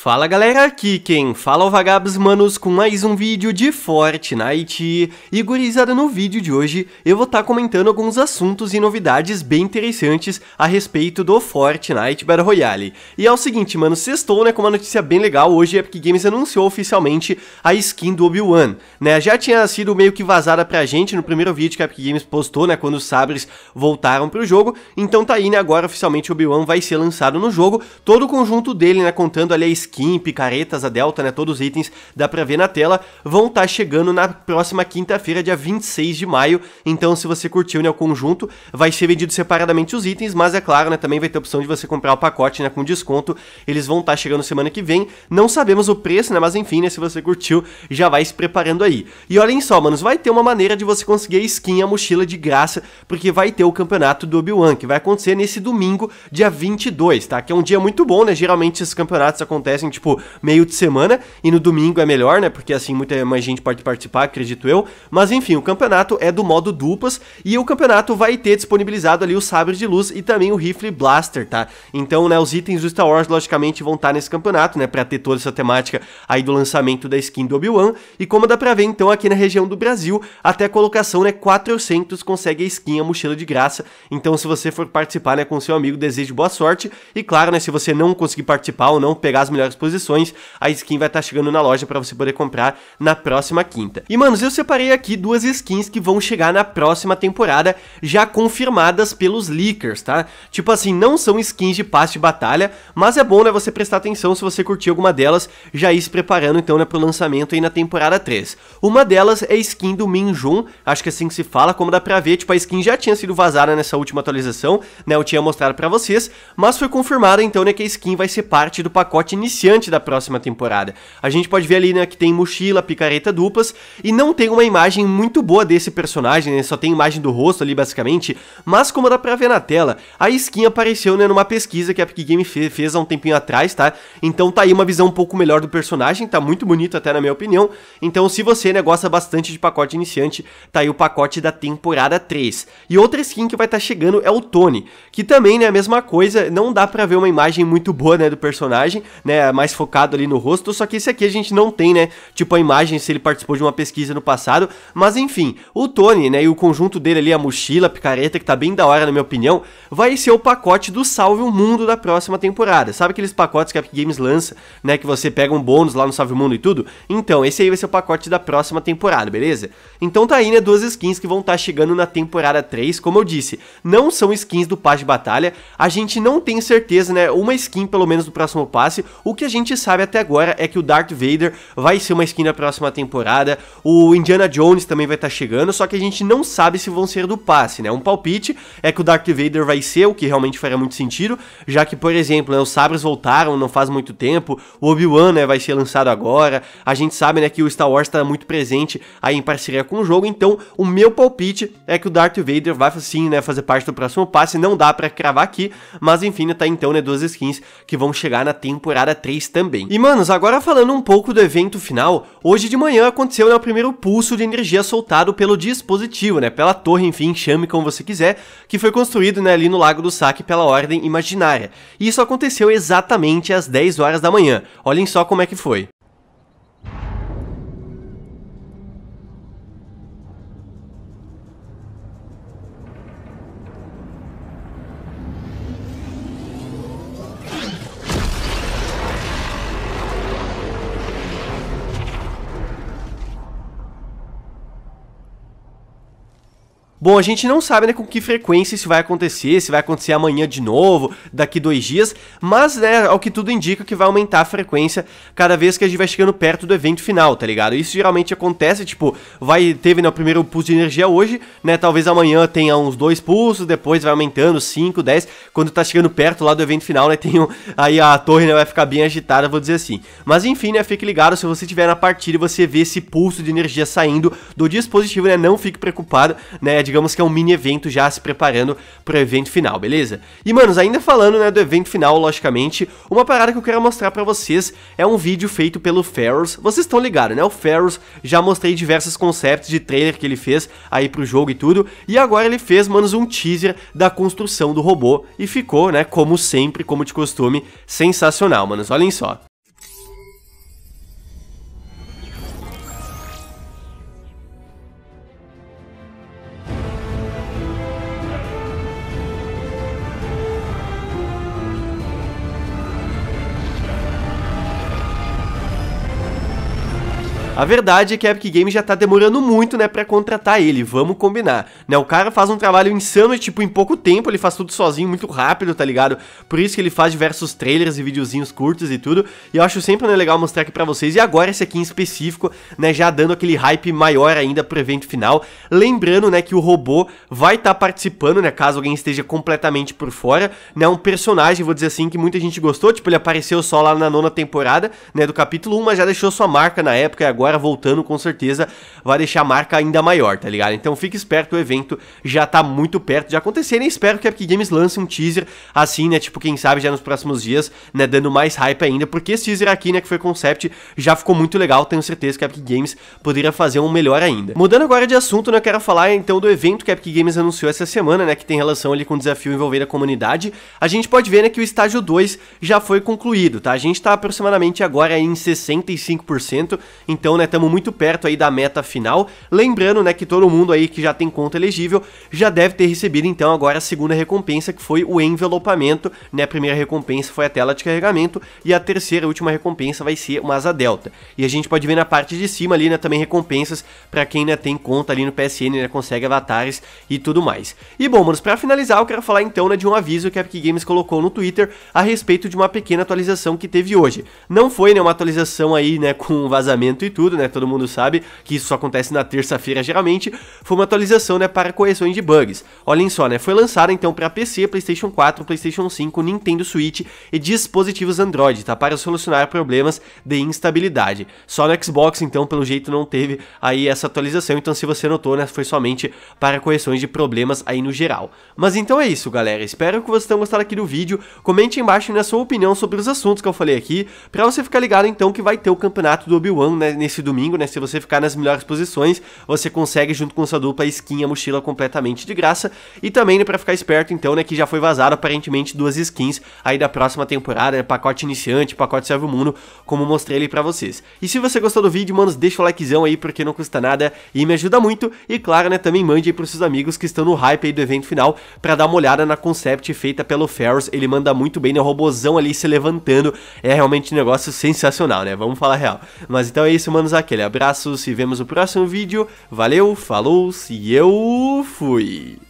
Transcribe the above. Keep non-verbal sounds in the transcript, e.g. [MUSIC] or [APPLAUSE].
Fala galera, aqui quem fala é o Vagabos Manos com mais um vídeo de Fortnite e gurizada no vídeo de hoje eu vou estar tá comentando alguns assuntos e novidades bem interessantes a respeito do Fortnite Battle Royale. E é o seguinte mano, sextou né, com uma notícia bem legal, hoje a Epic Games anunciou oficialmente a skin do Obi-Wan, né, já tinha sido meio que vazada pra gente no primeiro vídeo que a Epic Games postou né, quando os sabres voltaram pro jogo, então tá aí né, agora oficialmente o Obi-Wan vai ser lançado no jogo, todo o conjunto dele né, contando ali a skin skin, picaretas, a delta, né, todos os itens dá pra ver na tela, vão estar tá chegando na próxima quinta-feira, dia 26 de maio. Então, se você curtiu né, o conjunto, vai ser vendido separadamente os itens, mas é claro, né, também vai ter a opção de você comprar o pacote né, com desconto. Eles vão estar tá chegando semana que vem. Não sabemos o preço, né, mas enfim, né, se você curtiu, já vai se preparando aí. E olhem só, manos, vai ter uma maneira de você conseguir a skin, a mochila de graça, porque vai ter o campeonato do Obi-Wan, que vai acontecer nesse domingo, dia 22, tá? Que é um dia muito bom, né? Geralmente esses campeonatos acontecem acontecem, tipo, meio de semana, e no domingo é melhor, né? Porque assim muita mais gente pode participar, acredito eu. Mas enfim, o campeonato é do modo duplas, e o campeonato vai ter disponibilizado ali o sabre de luz e também o rifle blaster, tá? Então, né, os itens do Star Wars, logicamente, vão estar tá nesse campeonato, né? Pra ter toda essa temática aí do lançamento da skin do Obi-Wan. E como dá pra ver, então, aqui na região do Brasil, até a colocação, né, 400 consegue a skin, a mochila de graça. Então, se você for participar, né, com seu amigo, desejo boa sorte. E claro, né, se você não conseguir participar ou não pegar as melhores as posições, a skin vai estar tá chegando na loja para você poder comprar na próxima quinta. E, manos, eu separei aqui duas skins que vão chegar na próxima temporada, já confirmadas pelos leakers, tá? Tipo assim, não são skins de passe de batalha, mas é bom, né, você prestar atenção se você curtir alguma delas, já ir se preparando, então, né, pro lançamento aí na temporada 3. Uma delas é a skin do Minjun, acho que é assim que se fala, como dá pra ver, tipo, a skin já tinha sido vazada nessa última atualização, né, eu tinha mostrado pra vocês, mas foi confirmada, então, né, que a skin vai ser parte do pacote inicial iniciante da próxima temporada. A gente pode ver ali né, que tem mochila, picareta duplas, e não tem uma imagem muito boa desse personagem, né, só tem imagem do rosto ali basicamente, mas como dá pra ver na tela, a skin apareceu né, numa pesquisa que a Epic Game fez há um tempinho atrás, tá? Então tá aí uma visão um pouco melhor do personagem, tá muito bonito até na minha opinião, então se você né, gosta bastante de pacote iniciante, tá aí o pacote da temporada 3. E outra skin que vai estar tá chegando é o Tony, que também é né, a mesma coisa, não dá pra ver uma imagem muito boa né, do personagem, né, mais focado ali no rosto, só que esse aqui a gente não tem, né, tipo a imagem se ele participou de uma pesquisa no passado, mas enfim, o Tony, né, e o conjunto dele ali, a mochila, a picareta, que tá bem da hora na minha opinião, vai ser o pacote do Salve o Mundo da próxima temporada, sabe aqueles pacotes que a Epic Games lança, né, que você pega um bônus lá no Salve o Mundo e tudo? Então, esse aí vai ser o pacote da próxima temporada, beleza? Então tá aí, né, duas skins que vão estar tá chegando na temporada 3, como eu disse, não são skins do passe de batalha, a gente não tem certeza, né, uma skin pelo menos do próximo passe, o que a gente sabe até agora é que o Darth Vader vai ser uma skin na próxima temporada, o Indiana Jones também vai estar tá chegando, só que a gente não sabe se vão ser do passe, né? Um palpite é que o Darth Vader vai ser, o que realmente faria muito sentido, já que, por exemplo, né, os sabres voltaram não faz muito tempo, o Obi-Wan né, vai ser lançado agora, a gente sabe né, que o Star Wars está muito presente aí em parceria com o jogo, então o meu palpite é que o Darth Vader vai sim né, fazer parte do próximo passe, não dá para cravar aqui, mas enfim, né, tá então né, duas skins que vão chegar na temporada 3 3 também. E manos, agora falando um pouco do evento final, hoje de manhã aconteceu né, o primeiro pulso de energia soltado pelo dispositivo, né, pela torre, enfim, chame como você quiser, que foi construído né, ali no Lago do Saque pela Ordem Imaginária. E isso aconteceu exatamente às 10 horas da manhã, olhem só como é que foi. Bom, a gente não sabe né, com que frequência isso vai acontecer, se vai acontecer amanhã de novo, daqui dois dias, mas né, ao que tudo indica que vai aumentar a frequência cada vez que a gente vai chegando perto do evento final, tá ligado? Isso geralmente acontece, tipo, vai teve né, o primeiro pulso de energia hoje, né? Talvez amanhã tenha uns dois pulsos, depois vai aumentando, 5, 10. Quando tá chegando perto lá do evento final, né? [LAUGHS] Tem um, aí a torre né, vai ficar bem agitada, vou dizer assim. Mas enfim, né? Fique ligado, se você estiver na partida e você vê esse pulso de energia saindo do dispositivo, né? Não fique preocupado, né? digamos que é um mini evento já se preparando para o evento final, beleza? E, manos, ainda falando, né, do evento final, logicamente, uma parada que eu quero mostrar para vocês é um vídeo feito pelo Ferros. Vocês estão ligados, né? O Ferros já mostrei diversos conceitos de trailer que ele fez aí pro jogo e tudo, e agora ele fez, manos, um teaser da construção do robô e ficou, né, como sempre, como de costume, sensacional, manos. Olhem só. A verdade é que a Epic Games já tá demorando muito, né, pra contratar ele, vamos combinar. Né, o cara faz um trabalho insano, tipo, em pouco tempo, ele faz tudo sozinho, muito rápido, tá ligado? Por isso que ele faz diversos trailers e videozinhos curtos e tudo, e eu acho sempre né, legal mostrar aqui pra vocês, e agora esse aqui em específico, né, já dando aquele hype maior ainda pro evento final. Lembrando, né, que o robô vai estar tá participando, né, caso alguém esteja completamente por fora, né, um personagem, vou dizer assim, que muita gente gostou, tipo, ele apareceu só lá na nona temporada, né, do capítulo 1, mas já deixou sua marca na época e agora agora voltando com certeza vai deixar a marca ainda maior, tá ligado? Então fique esperto, o evento já tá muito perto de acontecer, e espero que a Epic Games lance um teaser assim, né, tipo, quem sabe já nos próximos dias, né, dando mais hype ainda, porque esse teaser aqui, né, que foi concept, já ficou muito legal, tenho certeza que a Epic Games poderia fazer um melhor ainda. Mudando agora de assunto, né, eu quero falar então do evento que a Epic Games anunciou essa semana, né, que tem relação ali com o desafio envolvendo a comunidade, a gente pode ver, né, que o estágio 2 já foi concluído, tá? A gente tá aproximadamente agora em 65%, então né, estamos muito perto aí da meta final. Lembrando, né, que todo mundo aí que já tem conta elegível já deve ter recebido então agora a segunda recompensa, que foi o envelopamento, né? A primeira recompensa foi a tela de carregamento e a terceira e última recompensa vai ser uma asa delta. E a gente pode ver na parte de cima ali, né, também recompensas para quem né, tem conta ali no PSN, né, consegue avatares e tudo mais. E bom, manos, para finalizar, eu quero falar então, né, de um aviso que a Epic Games colocou no Twitter a respeito de uma pequena atualização que teve hoje. Não foi, né, uma atualização aí, né, [LAUGHS] com vazamento e tudo, né? Todo mundo sabe que isso só acontece na terça-feira geralmente. Foi uma atualização, né, para correções de bugs. Olhem só, né? Foi lançada então para PC, PlayStation 4, PlayStation 5, Nintendo Switch e dispositivos Android, tá? Para solucionar problemas de instabilidade. Só no Xbox, então, pelo jeito não teve aí essa atualização. Então, se você notou, né, foi somente para correções de problemas aí no geral. Mas então é isso, galera. Espero que vocês tenham gostado aqui do vídeo. Comente embaixo na né, sua opinião sobre os assuntos que eu falei aqui, para você ficar ligado então que vai ter o campeonato do Obi-Wan né, nesse domingo, né? Se você ficar nas melhores posições, você consegue junto com sua dupla a skin, a mochila completamente de graça. E também, né, para ficar esperto então, né, que já foi vazado aparentemente duas skins aí da próxima temporada, né, pacote iniciante, pacote serve o mundo, como mostrei ali para vocês. E se você gostou do vídeo, manos, deixa o likezão aí porque não custa nada e me ajuda muito. E claro, né, também mande aí pros seus amigos que estão no hype aí do evento final para dar uma olhada na concept feita pelo Ferros. ele manda muito bem, né, o robozão ali se levantando, é realmente um negócio sensacional, né, vamos falar real. Mas então é isso, mano humanos, aquele abraço, se vemos no próximo vídeo. Valeu, falou e eu fui!